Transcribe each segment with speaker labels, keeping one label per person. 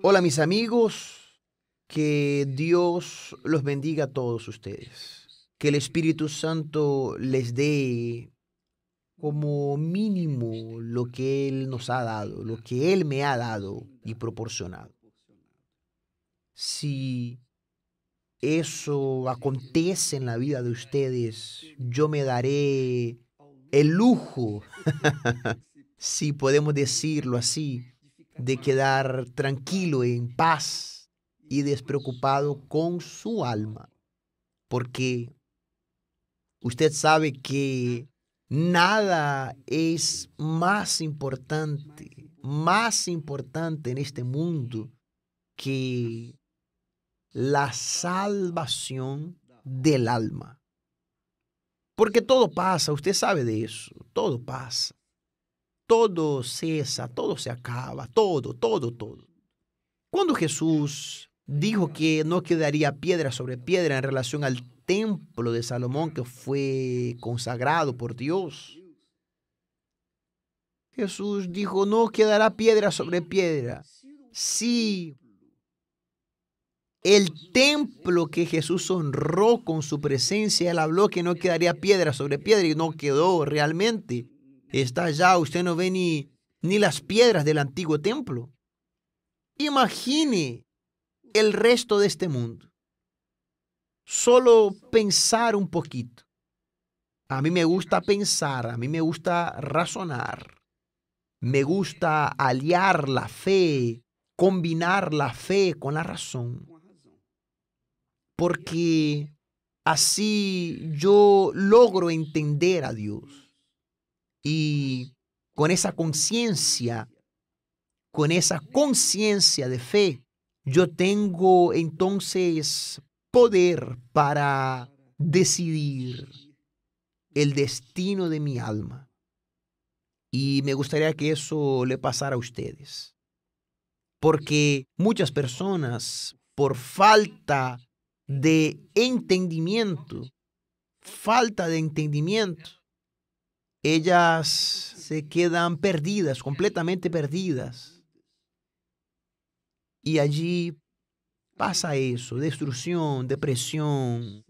Speaker 1: Hola mis amigos, que Dios los bendiga a todos ustedes, que el Espíritu Santo les dé como mínimo lo que Él nos ha dado, lo que Él me ha dado y proporcionado. Si eso acontece en la vida de ustedes, yo me daré el lujo, si podemos decirlo así, de quedar tranquilo, en paz y despreocupado con su alma. Porque usted sabe que nada es más importante, más importante en este mundo que la salvación del alma. Porque todo pasa, usted sabe de eso, todo pasa todo cesa, todo se acaba, todo, todo, todo. Cuando Jesús dijo que no quedaría piedra sobre piedra en relación al templo de Salomón que fue consagrado por Dios, Jesús dijo, no quedará piedra sobre piedra. Sí, el templo que Jesús honró con su presencia, él habló que no quedaría piedra sobre piedra y no quedó realmente está allá, usted no ve ni, ni las piedras del antiguo templo. Imagine el resto de este mundo. Solo pensar un poquito. A mí me gusta pensar, a mí me gusta razonar. Me gusta aliar la fe, combinar la fe con la razón. Porque así yo logro entender a Dios. Y con esa conciencia, con esa conciencia de fe, yo tengo entonces poder para decidir el destino de mi alma. Y me gustaría que eso le pasara a ustedes. Porque muchas personas, por falta de entendimiento, falta de entendimiento, ellas se quedan perdidas, completamente perdidas. Y allí pasa eso, destrucción, depresión,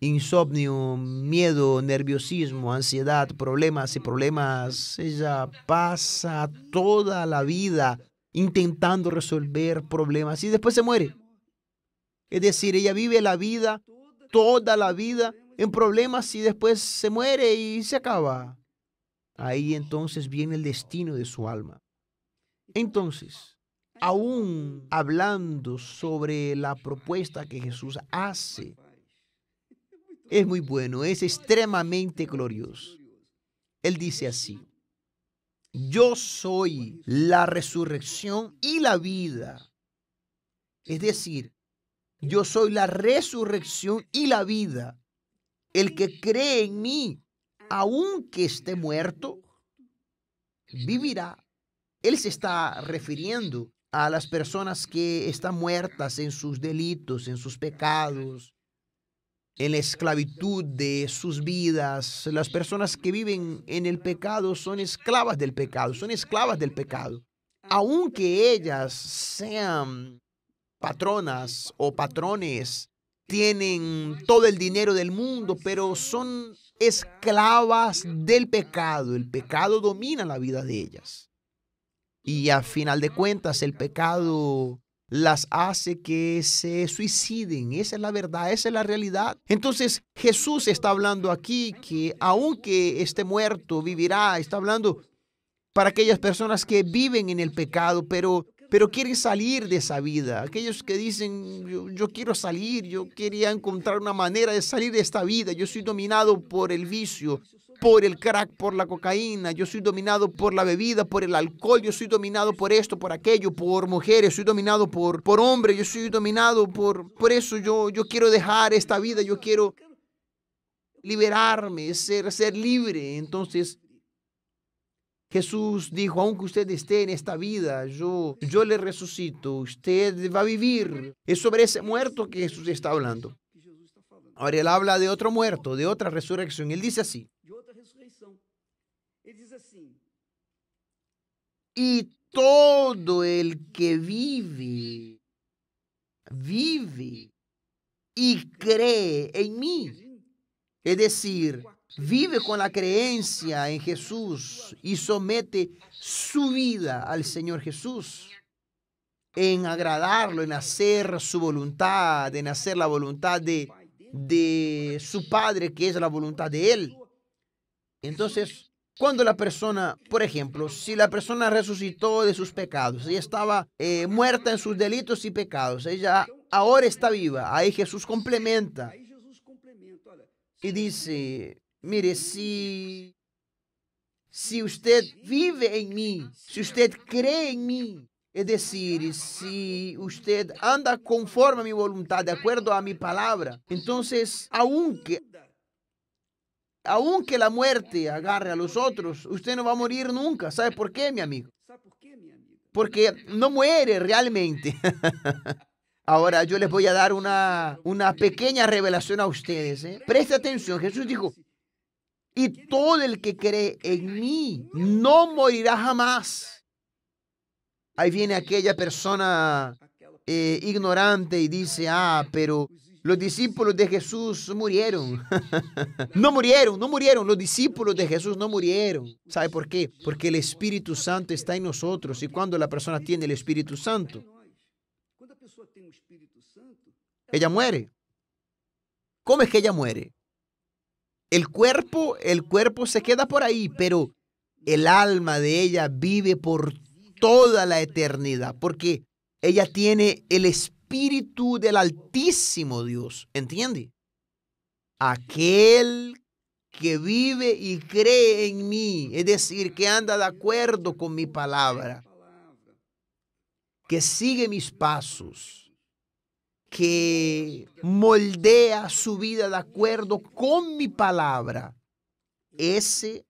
Speaker 1: insomnio, miedo, nerviosismo, ansiedad, problemas y problemas. Ella pasa toda la vida intentando resolver problemas y después se muere. Es decir, ella vive la vida, toda la vida, en problemas y después se muere y se acaba. Ahí entonces viene el destino de su alma. Entonces, aún hablando sobre la propuesta que Jesús hace, es muy bueno, es extremadamente glorioso. Él dice así, yo soy la resurrección y la vida. Es decir, yo soy la resurrección y la vida. El que cree en mí, aunque esté muerto, vivirá. Él se está refiriendo a las personas que están muertas en sus delitos, en sus pecados, en la esclavitud de sus vidas. Las personas que viven en el pecado son esclavas del pecado, son esclavas del pecado. Aunque ellas sean patronas o patrones tienen todo el dinero del mundo, pero son esclavas del pecado. El pecado domina la vida de ellas. Y a final de cuentas, el pecado las hace que se suiciden. Esa es la verdad, esa es la realidad. Entonces Jesús está hablando aquí que aunque esté muerto, vivirá. Está hablando para aquellas personas que viven en el pecado, pero pero quieren salir de esa vida. Aquellos que dicen, yo, quiero salir, yo quería encontrar una manera de salir de esta vida, yo soy dominado por el vicio, por el crack, por la cocaína, yo soy dominado por la bebida, por el alcohol, yo soy dominado por esto, por aquello, por mujeres, soy dominado por, por hombres, yo soy dominado por, por eso, yo, yo quiero dejar esta vida, yo quiero liberarme, ser, ser libre. Entonces, Jesús dijo, aunque usted esté en esta vida, yo, yo le resucito, usted va a vivir. Es sobre ese muerto que Jesús está hablando. Ahora él habla de otro muerto, de otra resurrección. Él dice así. Y todo el que vive, vive y cree en mí. Es decir, vive con la creencia en Jesús y somete su vida al Señor Jesús, en agradarlo, en hacer su voluntad, en hacer la voluntad de, de su Padre, que es la voluntad de Él. Entonces, cuando la persona, por ejemplo, si la persona resucitó de sus pecados, ella estaba eh, muerta en sus delitos y pecados, ella ahora está viva, ahí Jesús complementa y dice, Mire, si, si usted vive en mí, si usted cree en mí, es decir, si usted anda conforme a mi voluntad, de acuerdo a mi palabra, entonces, aunque, la muerte agarre a los otros, usted no va a morir nunca. ¿Sabe por qué, mi amigo? Porque no muere realmente. Ahora yo les voy a dar una, pequeña revelación a ustedes. ¿eh? Preste atención, Jesús dijo, y todo el que cree en mí no morirá jamás. Ahí viene aquella persona eh, ignorante y dice, ah, pero los discípulos de Jesús murieron. no murieron, no murieron. Los discípulos de Jesús no murieron. ¿Sabe por qué? Porque el Espíritu Santo está en nosotros y cuando la persona tiene el Espíritu Santo, ella muere. ¿Cómo es que ella muere? El cuerpo, el cuerpo se queda por ahí, pero el alma de ella vive por toda la eternidad, porque ella tiene el espíritu del Altísimo Dios, ¿entiende? Aquel que vive y cree en mí, es decir, que anda de acuerdo con mi palabra, que sigue mis pasos que moldea su vida de acuerdo con mi palabra, ese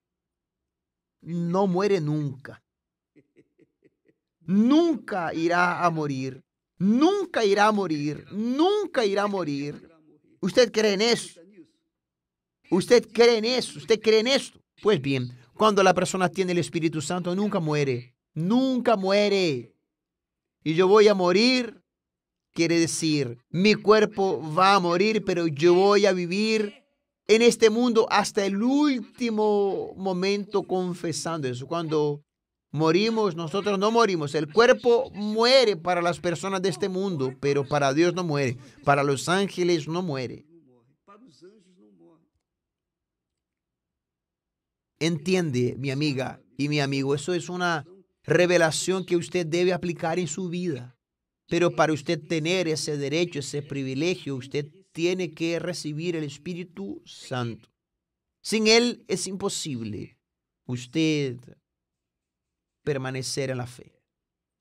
Speaker 1: no muere nunca. Nunca irá a morir. Nunca irá a morir. Nunca irá a morir. ¿Usted cree en eso? ¿Usted cree en eso? ¿Usted cree en esto? Pues bien, cuando la persona tiene el Espíritu Santo, nunca muere. Nunca muere. Y yo voy a morir Quiere decir, mi cuerpo va a morir, pero yo voy a vivir en este mundo hasta el último momento confesando eso. Cuando morimos, nosotros no morimos. El cuerpo muere para las personas de este mundo, pero para Dios no muere. Para los ángeles no muere. Entiende, mi amiga y mi amigo, eso es una revelación que usted debe aplicar en su vida. Pero para usted tener ese derecho, ese privilegio, usted tiene que recibir el Espíritu Santo. Sin Él es imposible usted permanecer en la fe.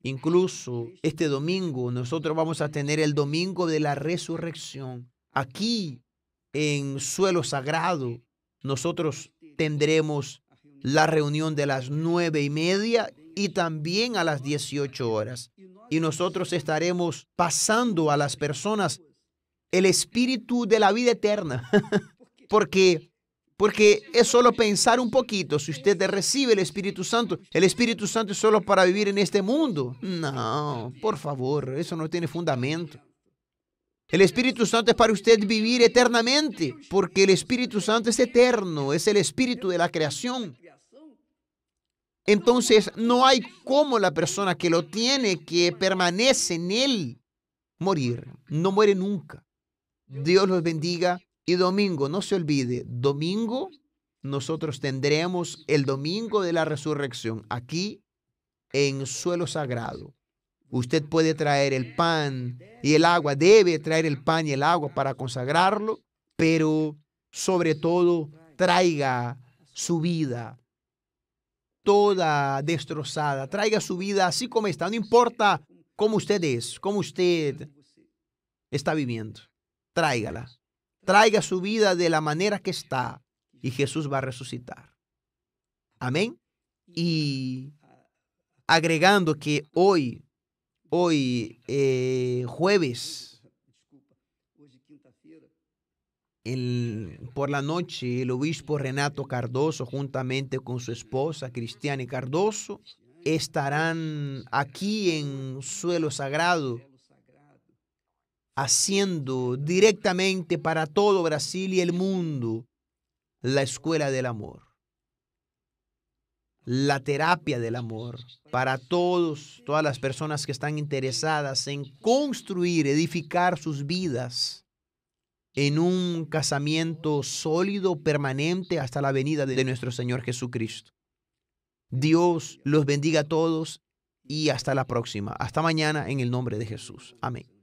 Speaker 1: Incluso este domingo nosotros vamos a tener el domingo de la resurrección. Aquí en suelo sagrado nosotros tendremos la reunión de las nueve y media y también a las dieciocho horas y nosotros estaremos pasando a las personas el espíritu de la vida eterna. porque porque es solo pensar un poquito. Si usted recibe el Espíritu Santo, el Espíritu Santo es solo para vivir en este mundo. No, por favor, eso no tiene fundamento. El Espíritu Santo es para usted vivir eternamente, porque el Espíritu Santo es eterno, es el Espíritu de la creación. Entonces no hay como la persona que lo tiene, que permanece en él, morir. No muere nunca. Dios los bendiga. Y domingo, no se olvide, domingo nosotros tendremos el domingo de la resurrección aquí en suelo sagrado. Usted puede traer el pan y el agua, debe traer el pan y el agua para consagrarlo, pero sobre todo traiga su vida, toda destrozada. Traiga su vida así como está. No importa cómo usted es, cómo usted está viviendo. Tráigala. Traiga su vida de la manera que está y Jesús va a resucitar. Amén. Y agregando que hoy, hoy eh, jueves, por la noche el obispo Renato Cardoso, juntamente con su esposa Cristiane Cardoso, estarán aquí en suelo sagrado haciendo directamente para todo Brasil y el mundo la escuela del amor, la terapia del amor para todos, todas las personas que están interesadas en construir, edificar sus vidas en un casamiento sólido, permanente, hasta la venida de nuestro Señor Jesucristo. Dios los bendiga a todos y hasta la próxima. Hasta mañana en el nombre de Jesús. Amén.